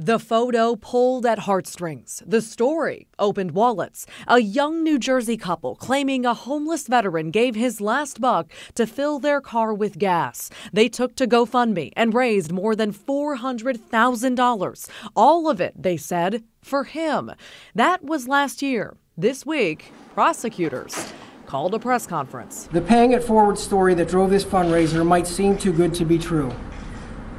The photo pulled at heartstrings. The story opened wallets. A young New Jersey couple claiming a homeless veteran gave his last buck to fill their car with gas. They took to GoFundMe and raised more than $400,000. All of it, they said, for him. That was last year. This week, prosecutors called a press conference. The paying it forward story that drove this fundraiser might seem too good to be true.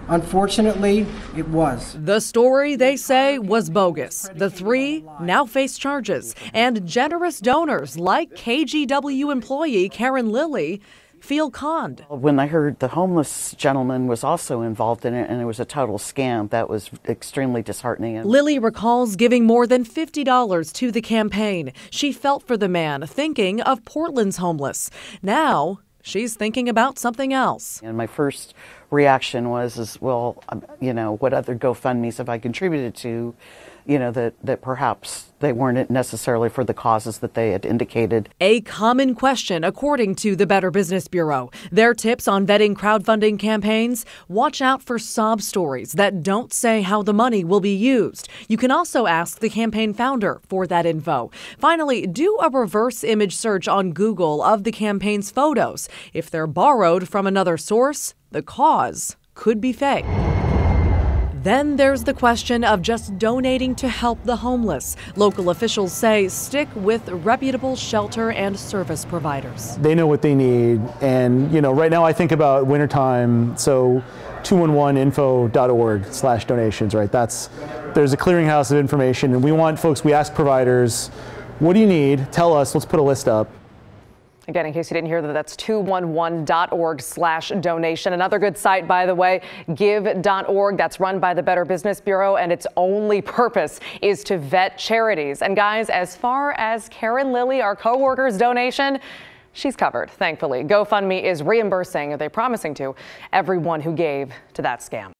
Unfortunately, it was. The story, they say, was bogus. The three now face charges, and generous donors like KGW employee Karen Lilly feel conned. When I heard the homeless gentleman was also involved in it and it was a total scam, that was extremely disheartening. Lily recalls giving more than $50 to the campaign. She felt for the man, thinking of Portland's homeless. Now, She's thinking about something else. And my first reaction was is well um, you know what other gofundme's have i contributed to you know that that perhaps they weren't necessarily for the causes that they had indicated a common question according to the better business bureau their tips on vetting crowdfunding campaigns watch out for sob stories that don't say how the money will be used you can also ask the campaign founder for that info finally do a reverse image search on google of the campaign's photos if they're borrowed from another source the cause could be fake. Then there's the question of just donating to help the homeless. Local officials say stick with reputable shelter and service providers. They know what they need. And, you know, right now I think about wintertime. So 211info.org slash donations, right? That's, there's a clearinghouse of information. And we want folks, we ask providers, what do you need? Tell us, let's put a list up. Again, in case you didn't hear that, that's 211.org slash donation. Another good site, by the way, give.org. That's run by the Better Business Bureau, and its only purpose is to vet charities. And guys, as far as Karen Lilly, our co-worker's donation, she's covered, thankfully. GoFundMe is reimbursing, or they're promising to, everyone who gave to that scam.